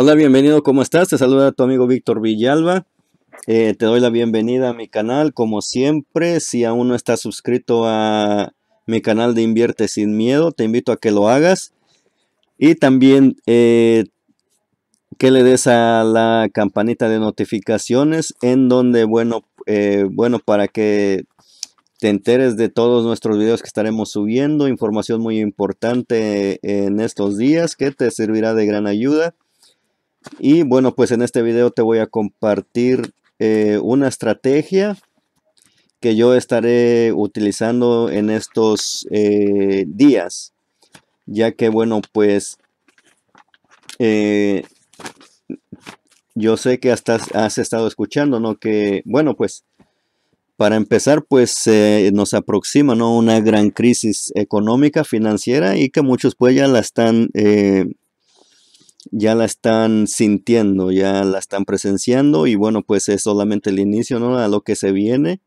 Hola, bienvenido, ¿cómo estás? Te saluda tu amigo Víctor Villalba. Eh, te doy la bienvenida a mi canal, como siempre. Si aún no estás suscrito a mi canal de Invierte sin Miedo, te invito a que lo hagas. Y también eh, que le des a la campanita de notificaciones, en donde, bueno, eh, bueno, para que te enteres de todos nuestros videos que estaremos subiendo, información muy importante en estos días que te servirá de gran ayuda. Y bueno, pues en este video te voy a compartir eh, una estrategia que yo estaré utilizando en estos eh, días. Ya que bueno, pues eh, yo sé que hasta has estado escuchando, ¿no? Que bueno, pues para empezar, pues nos aproxima ¿no? una gran crisis económica, financiera y que muchos pues ya la están ya la están sintiendo, ya la están presenciando y bueno, pues es solamente el inicio, ¿no? A lo que se viene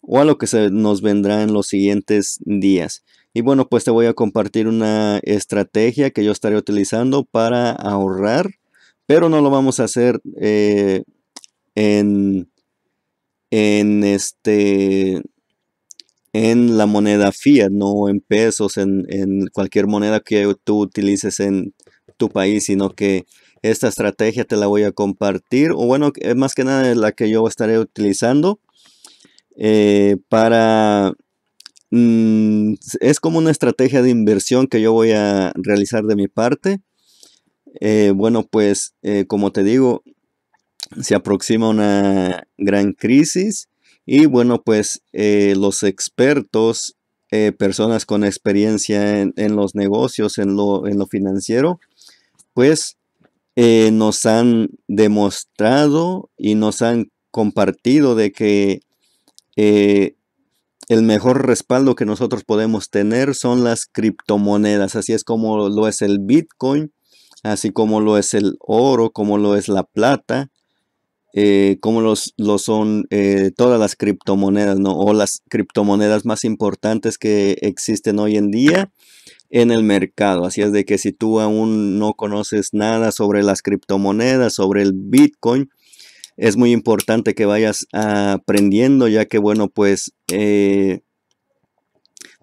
o a lo que se nos vendrá en los siguientes días. Y bueno, pues te voy a compartir una estrategia que yo estaré utilizando para ahorrar, pero no lo vamos a hacer eh, en, en este en la moneda fiat, no en pesos, en, en cualquier moneda que tú utilices en tu país, sino que esta estrategia te la voy a compartir, o bueno, más que nada es la que yo estaré utilizando eh, para... Mm, es como una estrategia de inversión que yo voy a realizar de mi parte. Eh, bueno, pues eh, como te digo, se aproxima una gran crisis y bueno, pues los expertos, personas con experiencia en, los negocios, en lo financiero, pues eh, nos han demostrado y nos han compartido de que eh, el mejor respaldo que nosotros podemos tener son las criptomonedas, así es como lo es el Bitcoin, así como lo es el oro, como lo es la plata, eh, como lo son todas las criptomonedas, ¿no? o las criptomonedas más importantes que existen hoy en día en el mercado. Así es de que si tú aún no conoces nada sobre las criptomonedas, sobre el Bitcoin, es muy importante que vayas aprendiendo, ya que, bueno, pues eh,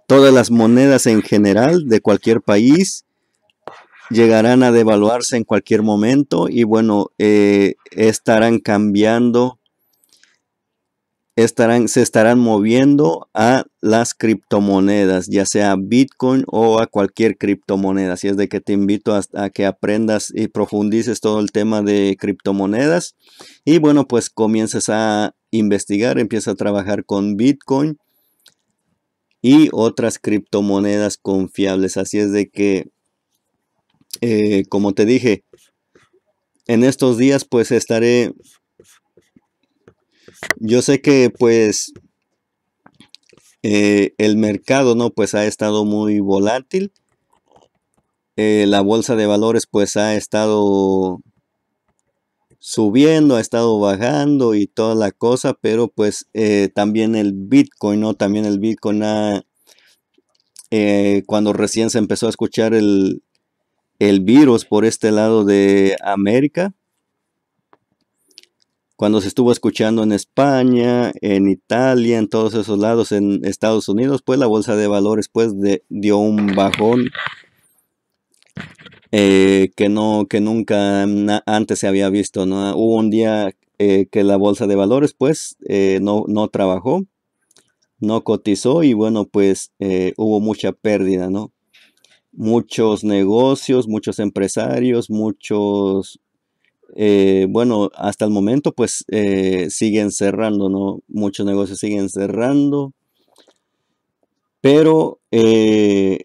todas las monedas en general de cualquier país llegarán a devaluarse en cualquier momento y, bueno, eh, estarán cambiando estarán, se estarán moviendo a las criptomonedas, ya sea Bitcoin o a cualquier criptomoneda. Así es de que te invito a, que aprendas y profundices todo el tema de criptomonedas. Y bueno, pues comiences a investigar, empieza a trabajar con Bitcoin y otras criptomonedas confiables. Así es de que, eh, como te dije, en estos días pues estaré yo sé que pues eh, el mercado, ¿no? Pues ha estado muy volátil. Eh, la bolsa de valores pues ha estado subiendo, ha estado bajando y toda la cosa, pero pues eh, también el Bitcoin, ¿no? También el Bitcoin cuando recién se empezó a escuchar el virus por este lado de América, cuando se estuvo escuchando en España, en Italia, en todos esos lados, en Estados Unidos, pues la bolsa de valores pues dio un bajón eh, que, no, que nunca antes se había visto. ¿no? Hubo un día eh, que la bolsa de valores pues eh, no, no trabajó, no cotizó y bueno pues hubo mucha pérdida, ¿no? Muchos negocios, muchos empresarios, muchos eh, bueno, hasta el momento pues eh, siguen cerrando, ¿no? Muchos negocios siguen cerrando, pero eh,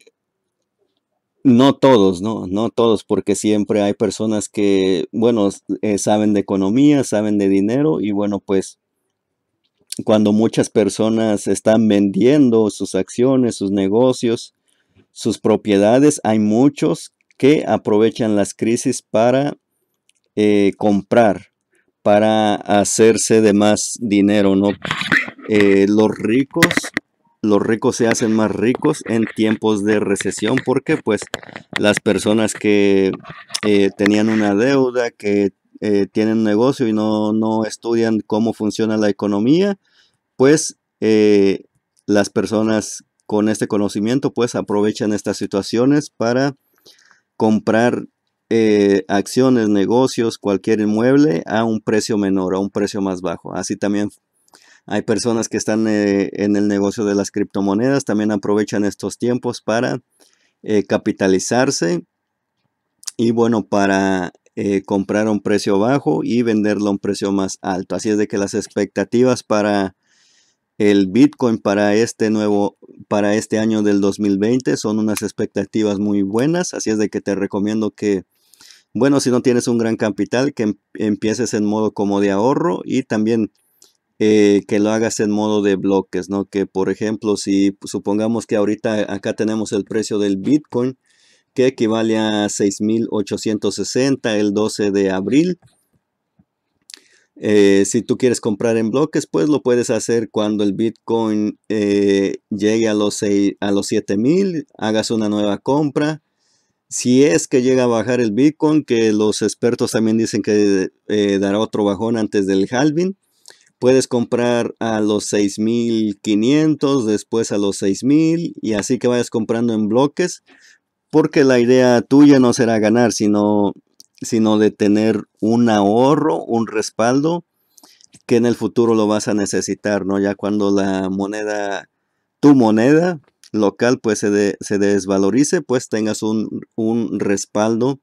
no todos, ¿no? No todos, porque siempre hay personas que, bueno, saben de economía, saben de dinero y bueno, pues cuando muchas personas están vendiendo sus acciones, sus negocios, sus propiedades, hay muchos que aprovechan las crisis para eh, comprar para hacerse de más dinero, ¿no? Eh, los ricos, los ricos se hacen más ricos en tiempos de recesión porque pues las personas que eh, tenían una deuda, que tienen un negocio y no, no, estudian cómo funciona la economía, pues las personas con este conocimiento pues aprovechan estas situaciones para comprar eh, acciones, negocios, cualquier inmueble a un precio menor, a un precio más bajo. Así también hay personas que están eh, en el negocio de las criptomonedas, también aprovechan estos tiempos para eh, capitalizarse y bueno, para comprar a un precio bajo y venderlo a un precio más alto. Así es de que las expectativas para el Bitcoin para este nuevo, para este año del 2020 son unas expectativas muy buenas, así es de que te recomiendo que bueno, si no tienes un gran capital, que em, empieces en modo como de ahorro y también eh, que lo hagas en modo de bloques, ¿no? Que por ejemplo, si pues, supongamos que ahorita acá tenemos el precio del Bitcoin que equivale a 6.860 el 12 de abril. Eh, si tú quieres comprar en bloques, pues lo puedes hacer cuando el Bitcoin eh, llegue a los, a los 7.000, hagas una nueva compra si es que llega a bajar el Bitcoin, que los expertos también dicen que eh, dará otro bajón antes del halving, puedes comprar a los 6500, después a los 6000 y así que vayas comprando en bloques, porque la idea tuya no será ganar, sino, sino de tener un ahorro, un respaldo que en el futuro lo vas a necesitar, ¿no? Ya cuando la moneda, tu moneda, local pues se, desvalorice, pues tengas un, respaldo,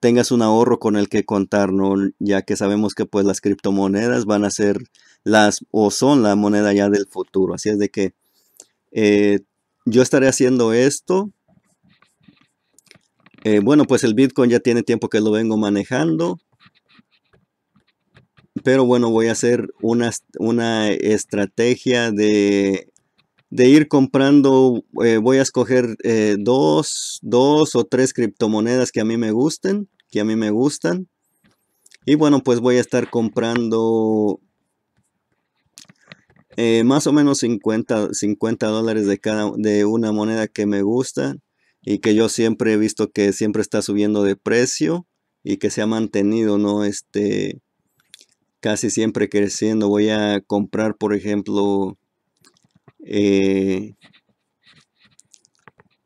tengas un ahorro con el que contar, ¿no? Ya que sabemos que pues las criptomonedas van a ser las o son la moneda ya del futuro. Así es de que eh, yo estaré haciendo esto. Eh, bueno, pues el Bitcoin ya tiene tiempo que lo vengo manejando pero bueno, voy a hacer una, una, estrategia de de ir comprando, eh, voy a escoger eh, dos, dos o tres criptomonedas que a mí me gusten, que a mí me gustan. Y bueno, pues voy a estar comprando eh, más o menos 50, dólares de, cada, de una moneda que me gusta y que yo siempre he visto que siempre está subiendo de precio y que se ha mantenido, ¿no? Este, casi siempre creciendo. Voy a comprar, por ejemplo, eh,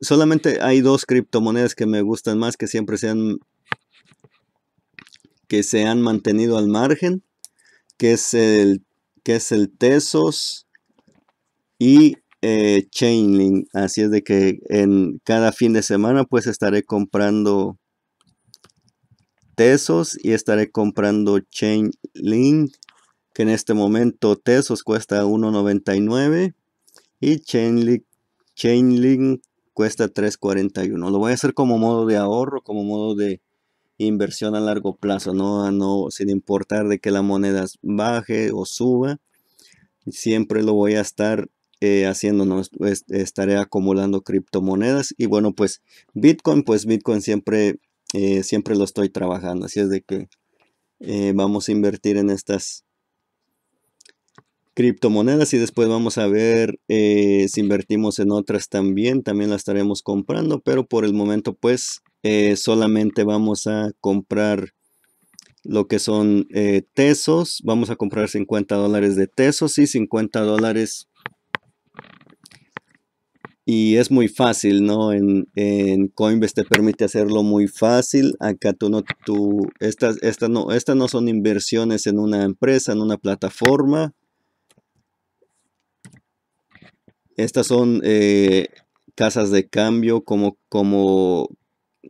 solamente hay dos criptomonedas que me gustan más, que siempre se han, que se han mantenido al margen, que es el, que es el Tesos y eh, Chainlink. Así es de que en cada fin de semana pues estaré comprando Tesos y estaré comprando Chainlink, que en este momento Tesos cuesta 1.99 y Chainlink, Chainlink cuesta 3.41. Lo voy a hacer como modo de ahorro, como modo de inversión a largo plazo, no, no sin importar de que la moneda baje o suba. Siempre lo voy a estar eh, haciendo, estaré acumulando criptomonedas. Y bueno, pues Bitcoin, pues Bitcoin siempre, eh, siempre lo estoy trabajando. Así es de que eh, vamos a invertir en estas criptomonedas y después vamos a ver eh, si invertimos en otras también, también las estaremos comprando, pero por el momento pues eh, solamente vamos a comprar lo que son eh, tesos, vamos a comprar 50 dólares de tesos y 50 dólares y es muy fácil, ¿no? En, en, Coinbase te permite hacerlo muy fácil. Acá tú no, tú, estas, esta no, estas no son inversiones en una empresa, en una plataforma. Estas son eh, casas de cambio como, como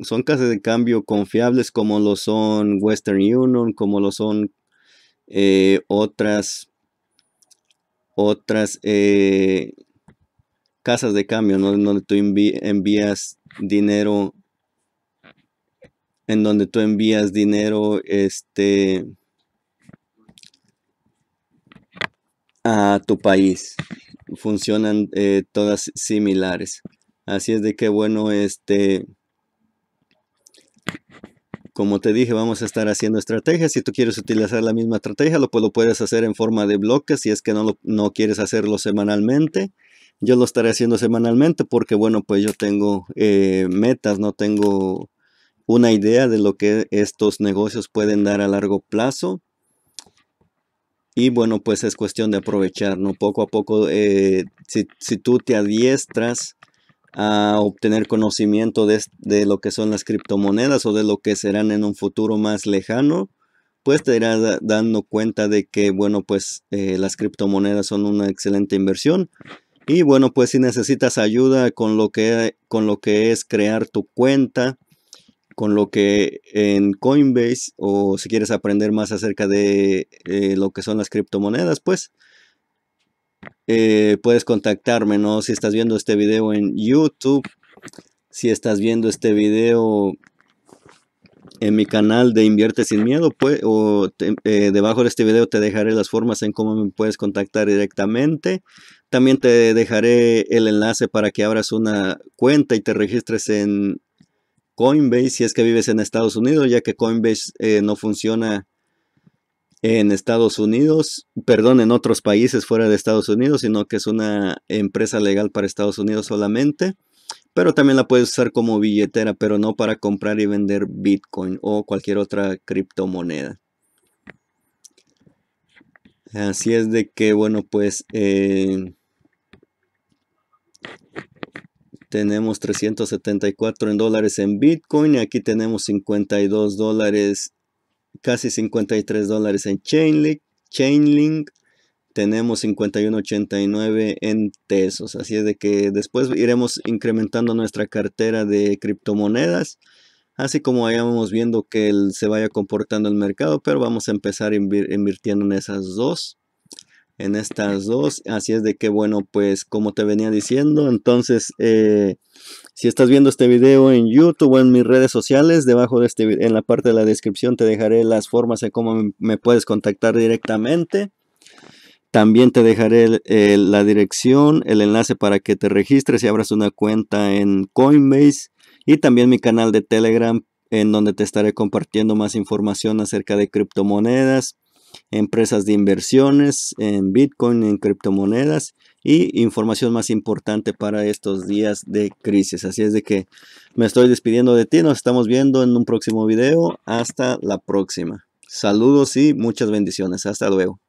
son casas de cambio confiables como lo son Western Union, como lo son eh, otras otras eh, casas de cambio, ¿no? en donde tú envías dinero, en donde tú envías dinero, este, a tu país funcionan eh, todas similares. Así es de que bueno, este, como te dije, vamos a estar haciendo estrategias. Si tú quieres utilizar la misma estrategia, lo, pues, lo puedes hacer en forma de bloques si es que no, no quieres hacerlo semanalmente. Yo lo estaré haciendo semanalmente porque, bueno, pues yo tengo eh, metas, no tengo una idea de lo que estos negocios pueden dar a largo plazo. Y bueno, pues es cuestión de aprovechar, ¿no? Poco a poco, eh, si, tú te adiestras a obtener conocimiento de, lo que son las criptomonedas o de lo que serán en un futuro más lejano, pues te irás dando cuenta de que, bueno, pues eh, las criptomonedas son una excelente inversión. Y bueno, pues si necesitas ayuda con lo que, con lo que es crear tu cuenta, con lo que en Coinbase o si quieres aprender más acerca de eh, lo que son las criptomonedas, pues eh, puedes contactarme, ¿no? Si estás viendo este video en YouTube, si estás viendo este video en mi canal de Invierte sin Miedo, pues, o eh, debajo de este video te dejaré las formas en cómo me puedes contactar directamente. También te dejaré el enlace para que abras una cuenta y te registres en Coinbase si es que vives en Estados Unidos, ya que Coinbase eh, no funciona en Estados Unidos, perdón, en otros países fuera de Estados Unidos, sino que es una empresa legal para Estados Unidos solamente. Pero también la puedes usar como billetera, pero no para comprar y vender Bitcoin o cualquier otra criptomoneda. Así es de que, bueno, pues... Eh, tenemos 374 en dólares en Bitcoin. y Aquí tenemos 52 dólares, casi 53 dólares en Chainlink. Chainlink. Tenemos 51.89 en Tesos. Así es de que después iremos incrementando nuestra cartera de criptomonedas así como vayamos viendo que se vaya comportando el mercado, pero vamos a empezar invirtiendo en esas dos en estas dos. Así es de que, bueno, pues como te venía diciendo, entonces, eh, si estás viendo este video en YouTube o en mis redes sociales, debajo de este en la parte de la descripción te dejaré las formas de cómo me puedes contactar directamente. También te dejaré la dirección, el enlace para que te registres y abras una cuenta en Coinbase y también mi canal de Telegram en donde te estaré compartiendo más información acerca de criptomonedas, empresas de inversiones en Bitcoin, en criptomonedas y información más importante para estos días de crisis. Así es de que me estoy despidiendo de ti, nos estamos viendo en un próximo video. Hasta la próxima. Saludos y muchas bendiciones. Hasta luego.